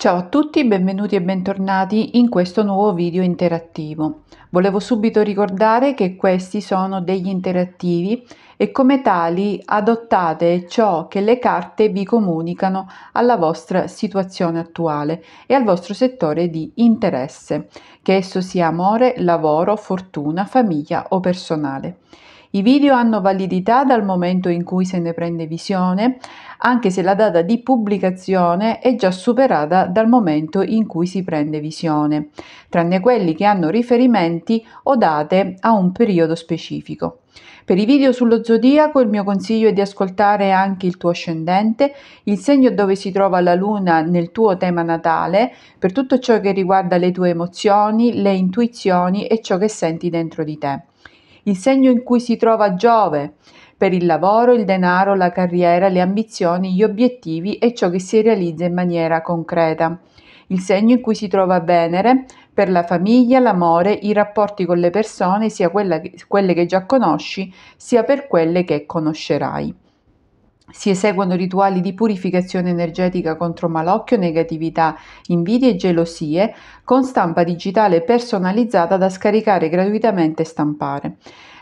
Ciao a tutti, benvenuti e bentornati in questo nuovo video interattivo. Volevo subito ricordare che questi sono degli interattivi e come tali adottate ciò che le carte vi comunicano alla vostra situazione attuale e al vostro settore di interesse, che esso sia amore, lavoro, fortuna, famiglia o personale. I video hanno validità dal momento in cui se ne prende visione anche se la data di pubblicazione è già superata dal momento in cui si prende visione, tranne quelli che hanno riferimenti o date a un periodo specifico. Per i video sullo zodiaco il mio consiglio è di ascoltare anche il tuo ascendente, il segno dove si trova la luna nel tuo tema natale, per tutto ciò che riguarda le tue emozioni, le intuizioni e ciò che senti dentro di te. Il segno in cui si trova Giove per il lavoro, il denaro, la carriera, le ambizioni, gli obiettivi e ciò che si realizza in maniera concreta. Il segno in cui si trova Venere per la famiglia, l'amore, i rapporti con le persone, sia che, quelle che già conosci, sia per quelle che conoscerai. Si eseguono rituali di purificazione energetica contro malocchio, negatività, invidie e gelosie con stampa digitale personalizzata da scaricare gratuitamente e stampare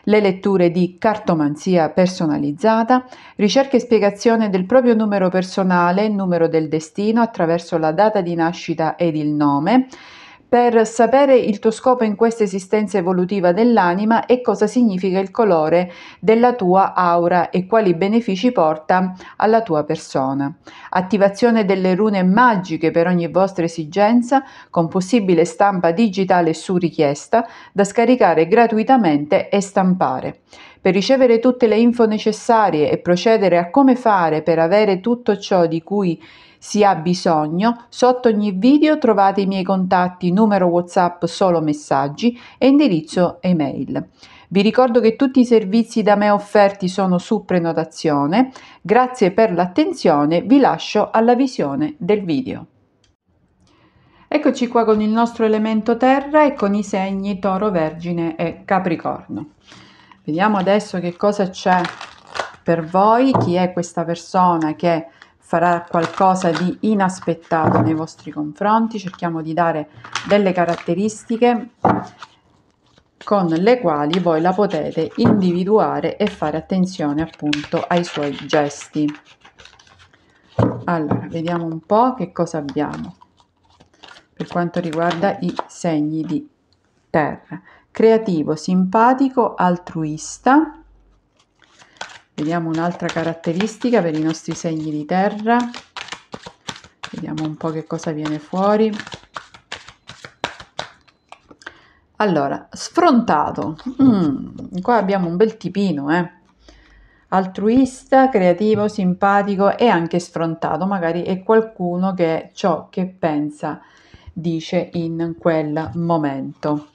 le letture di cartomanzia personalizzata, ricerca e spiegazione del proprio numero personale, numero del destino attraverso la data di nascita ed il nome, per sapere il tuo scopo in questa esistenza evolutiva dell'anima e cosa significa il colore della tua aura e quali benefici porta alla tua persona. Attivazione delle rune magiche per ogni vostra esigenza con possibile stampa digitale su richiesta da scaricare gratuitamente e stampare. Per ricevere tutte le info necessarie e procedere a come fare per avere tutto ciò di cui si ha bisogno, sotto ogni video trovate i miei contatti, numero WhatsApp solo messaggi e indirizzo email. Vi ricordo che tutti i servizi da me offerti sono su prenotazione. Grazie per l'attenzione, vi lascio alla visione del video. Eccoci qua con il nostro elemento terra e con i segni toro, vergine e capricorno. Vediamo adesso che cosa c'è per voi, chi è questa persona che farà qualcosa di inaspettato nei vostri confronti, cerchiamo di dare delle caratteristiche con le quali voi la potete individuare e fare attenzione appunto ai suoi gesti. Allora, vediamo un po' che cosa abbiamo per quanto riguarda i segni di terra. Creativo, simpatico, altruista, Vediamo un'altra caratteristica per i nostri segni di terra. Vediamo un po' che cosa viene fuori. Allora, sfrontato. Mm, qua abbiamo un bel tipino, eh. Altruista, creativo, simpatico e anche sfrontato. Magari è qualcuno che ciò che pensa, dice in quel momento.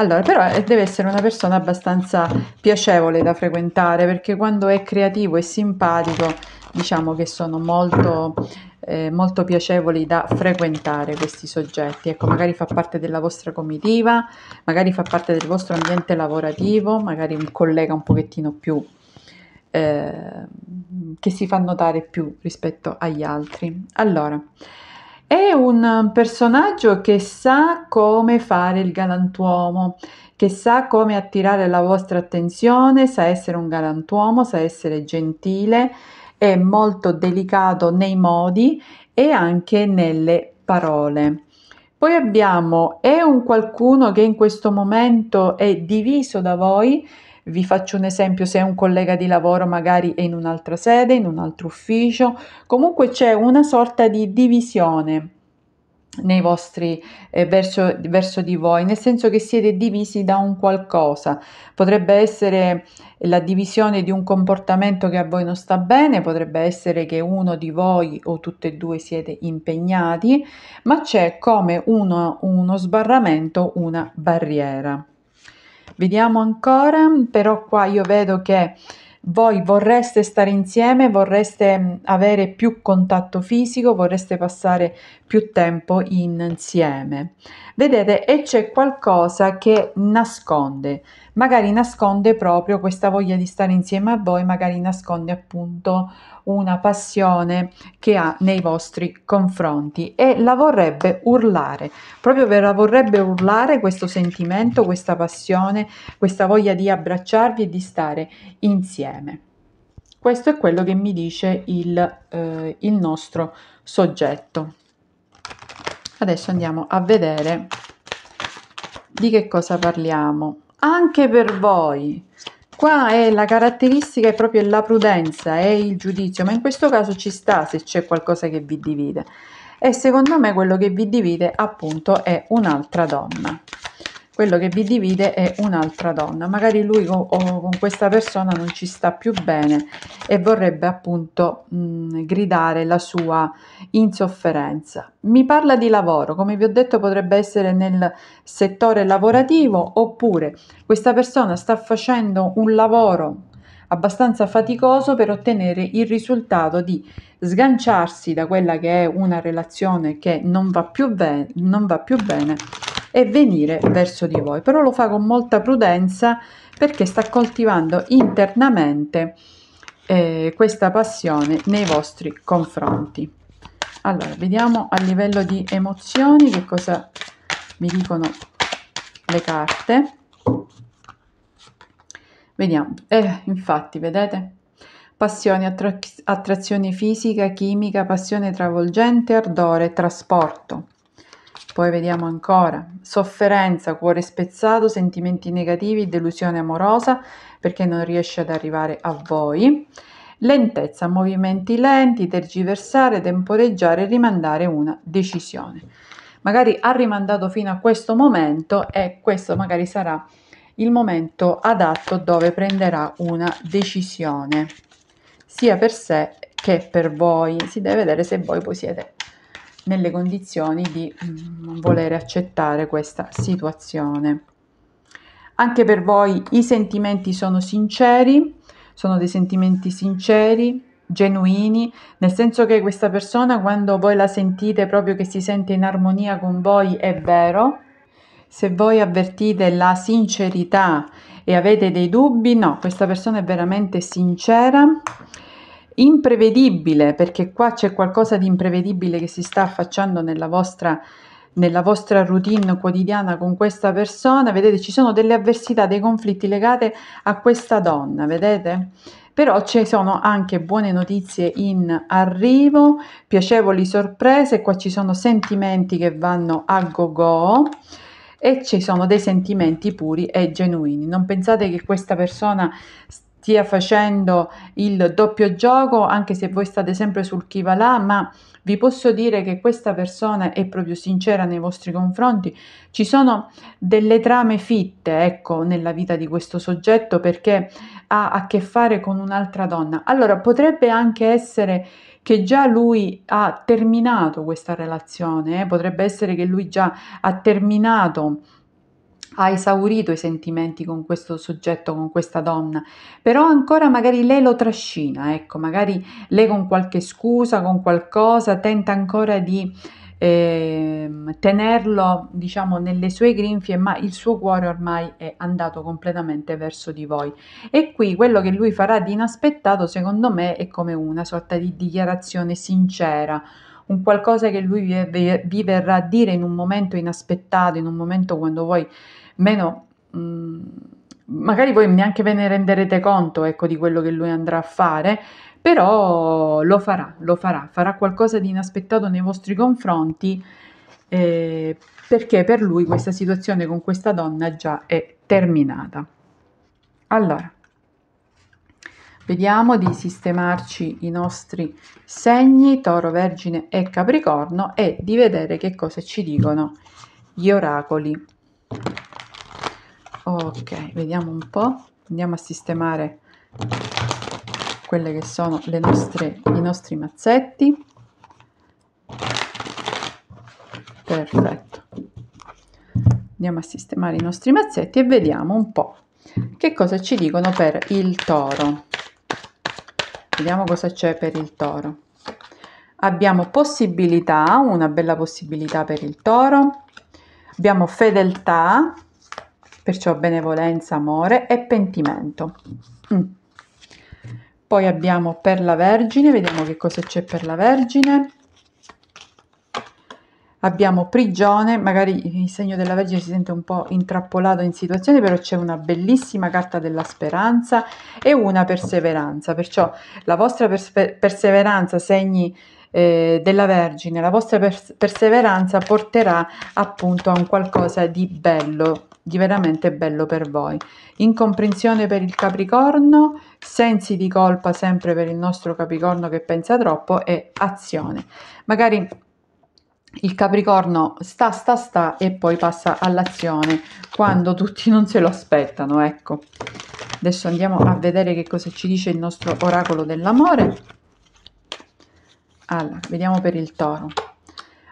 Allora, però eh, deve essere una persona abbastanza piacevole da frequentare perché quando è creativo e simpatico, diciamo che sono molto, eh, molto piacevoli da frequentare questi soggetti. Ecco, magari fa parte della vostra comitiva, magari fa parte del vostro ambiente lavorativo, magari un collega un pochettino più eh, che si fa notare più rispetto agli altri. Allora, è un eh, personaggio che sa come fare il galantuomo, che sa come attirare la vostra attenzione, sa essere un galantuomo, sa essere gentile, è molto delicato nei modi e anche nelle parole. Poi abbiamo è un qualcuno che in questo momento è diviso da voi, vi faccio un esempio se un collega di lavoro magari è in un'altra sede, in un altro ufficio, comunque c'è una sorta di divisione nei vostri eh, verso, verso, di voi, nel senso che siete divisi da un qualcosa. Potrebbe essere la divisione di un comportamento che a voi non sta bene, potrebbe essere che uno di voi o tutte e due siete impegnati, ma c'è come uno, uno sbarramento, una barriera. Vediamo ancora, però qua io vedo che voi vorreste stare insieme, vorreste mm, avere più contatto fisico, vorreste passare più tempo insieme. Vedete, e c'è qualcosa che nasconde, magari nasconde proprio questa voglia di stare insieme a voi, magari nasconde appunto una passione che ha nei vostri confronti e la vorrebbe urlare, proprio ve la vorrebbe urlare questo sentimento, questa passione, questa voglia di abbracciarvi e di stare insieme. Questo è quello che mi dice il, eh, il nostro soggetto. Adesso andiamo a vedere di che cosa parliamo. Anche per voi, Qua è la caratteristica è proprio la prudenza, e il giudizio, ma in questo caso ci sta se c'è qualcosa che vi divide. E secondo me quello che vi divide appunto è un'altra donna quello che vi divide è un'altra donna. Magari lui con, con, questa persona non ci sta più bene e vorrebbe appunto mh, mm, gridare la sua insofferenza. Mi parla di lavoro, come vi ho detto potrebbe essere nel settore lavorativo oppure questa persona sta facendo un lavoro abbastanza faticoso per ottenere il risultato di sganciarsi da quella che è una relazione che non va più, be- non va più bene e venire verso di voi, però lo fa con molta prudenza perché sta coltivando internamente eh, questa passione nei vostri confronti. Allora, vediamo a livello di emozioni che cosa mi dicono le carte. Vediamo, eh, infatti, vedete? passione attra attrazione fisica, chimica, passione travolgente, ardore, trasporto. Poi vediamo ancora. Sofferenza, cuore spezzato, sentimenti negativi, delusione amorosa perché non riesce ad arrivare a voi. Lentezza, movimenti lenti, tergiversare, temporeggiare, rimandare una decisione. Magari ha rimandato fino a questo momento e questo magari sarà il momento adatto dove prenderà una decisione, sia per sé che per voi. Si deve vedere se voi poi siete nelle condizioni di non mm, volere accettare questa situazione. Anche per voi i sentimenti sono sinceri, sono dei sentimenti sinceri, genuini, nel senso che questa persona quando voi la sentite proprio che si sente in armonia con voi è vero. Se voi avvertite la sincerità e avete dei dubbi, no, questa persona è veramente sincera imprevedibile, perché qua c'è qualcosa di imprevedibile che si sta affacciando nella vostra, nella vostra routine quotidiana con questa persona, vedete ci sono delle avversità, dei conflitti legati a questa donna, vedete? Però ci sono anche buone notizie in arrivo, piacevoli sorprese, qua ci sono sentimenti che vanno a go go e ci sono dei sentimenti puri e genuini. Non pensate che questa persona st- stia facendo il doppio gioco, anche se voi state sempre sul chi va là, ma vi posso dire che questa persona è proprio sincera nei vostri confronti. Ci sono delle trame fitte, ecco, nella vita di questo soggetto perché ha a che fare con un'altra donna. Allora, potrebbe anche essere che già lui ha terminato questa relazione, eh? potrebbe essere che lui già ha terminato ha esaurito i sentimenti con questo soggetto, con questa donna, però ancora magari lei lo trascina, ecco, magari lei con qualche scusa, con qualcosa, tenta ancora di eh, tenerlo, diciamo, nelle sue grinfie, ma il suo cuore ormai è andato completamente verso di voi. E qui quello che lui farà di inaspettato, secondo me, è come una sorta di dichiarazione sincera un qualcosa che lui vi, vi, verrà a dire in un momento inaspettato, in un momento quando voi meno... Mh, mm, magari voi neanche ve ne renderete conto ecco, di quello che lui andrà a fare, però lo farà, lo farà, farà qualcosa di inaspettato nei vostri confronti eh, perché per lui questa situazione con questa donna già è terminata. Allora, Vediamo di sistemarci i nostri segni, toro, vergine e capricorno e di vedere che cosa ci dicono gli oracoli. Ok, vediamo un po', andiamo a sistemare quelle che sono nostre, i nostri mazzetti. Perfetto. Andiamo a sistemare i nostri mazzetti e vediamo un po' che cosa ci dicono per il toro vediamo cosa c'è per il toro abbiamo possibilità una bella possibilità per il toro abbiamo fedeltà perciò benevolenza amore e pentimento mm. poi abbiamo per la vergine vediamo che cosa c'è per la vergine abbiamo prigione, magari il segno della Vergine si sente un po' intrappolato in situazioni, però c'è una bellissima carta della speranza e una perseveranza, perciò la vostra perse perseveranza, segni eh, della Vergine, la vostra pers perseveranza porterà appunto a un qualcosa di bello, di veramente bello per voi. Incomprensione per il Capricorno, sensi di colpa sempre per il nostro Capricorno che pensa troppo e azione. Magari il Capricorno sta, sta, sta e poi passa all'azione quando tutti non se lo aspettano, ecco. Adesso andiamo a vedere che cosa ci dice il nostro oracolo dell'amore. Allora, vediamo per il toro.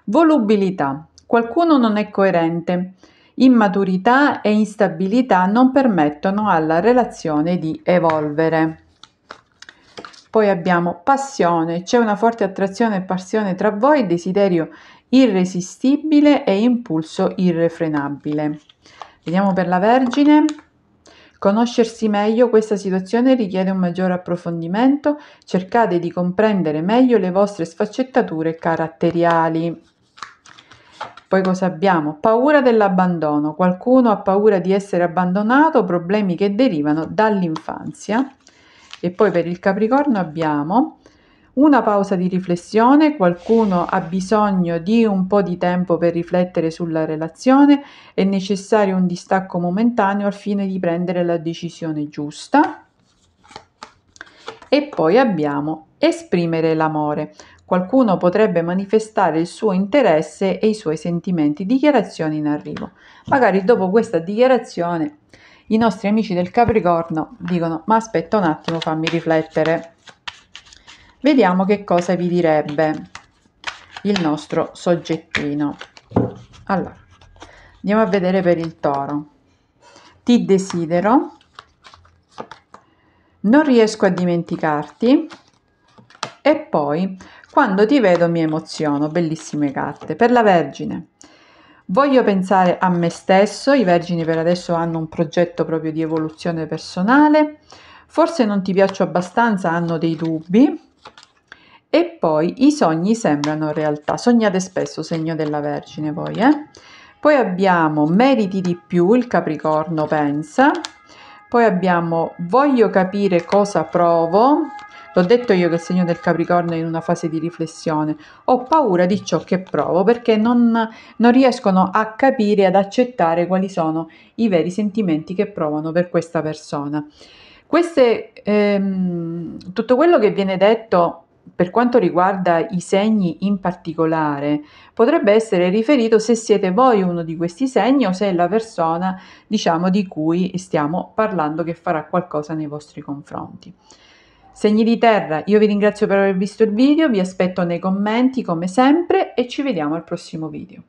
Volubilità. Qualcuno non è coerente. Immaturità e instabilità non permettono alla relazione di evolvere. Poi abbiamo passione, c'è una forte attrazione e passione tra voi, desiderio irresistibile e impulso irrefrenabile. Vediamo per la Vergine. Conoscersi meglio questa situazione richiede un maggior approfondimento, cercate di comprendere meglio le vostre sfaccettature caratteriali. Poi cosa abbiamo? Paura dell'abbandono. Qualcuno ha paura di essere abbandonato, problemi che derivano dall'infanzia. E poi per il Capricorno abbiamo una pausa di riflessione, qualcuno ha bisogno di un po' di tempo per riflettere sulla relazione, è necessario un distacco momentaneo al fine di prendere la decisione giusta. E poi abbiamo esprimere l'amore. Qualcuno potrebbe manifestare il suo interesse e i suoi sentimenti, dichiarazione in arrivo. Magari dopo questa dichiarazione i nostri amici del Capricorno dicono ma aspetta un attimo, fammi riflettere Vediamo che cosa vi direbbe il nostro soggettino. Allora, andiamo a vedere per il toro. Ti desidero, non riesco a dimenticarti e poi quando ti vedo mi emoziono, bellissime carte. Per la Vergine, voglio pensare a me stesso, i Vergini per adesso hanno un progetto proprio di evoluzione personale, forse non ti piaccio abbastanza, hanno dei dubbi, poi i sogni sembrano realtà. Sognate spesso, segno della Vergine voi, eh? Poi abbiamo meriti di più, il Capricorno pensa. Poi abbiamo voglio capire cosa provo. L'ho detto io che il segno del Capricorno è in una fase di riflessione. Ho paura di ciò che provo perché non, non riescono a capire, ad accettare quali sono i veri sentimenti che provano per questa persona. Queste, ehm, tutto quello che viene detto per quanto riguarda i segni in particolare, potrebbe essere riferito se siete voi uno di questi segni o se è la persona, diciamo, di cui stiamo parlando che farà qualcosa nei vostri confronti. Segni di terra, io vi ringrazio per aver visto il video, vi aspetto nei commenti come sempre e ci vediamo al prossimo video.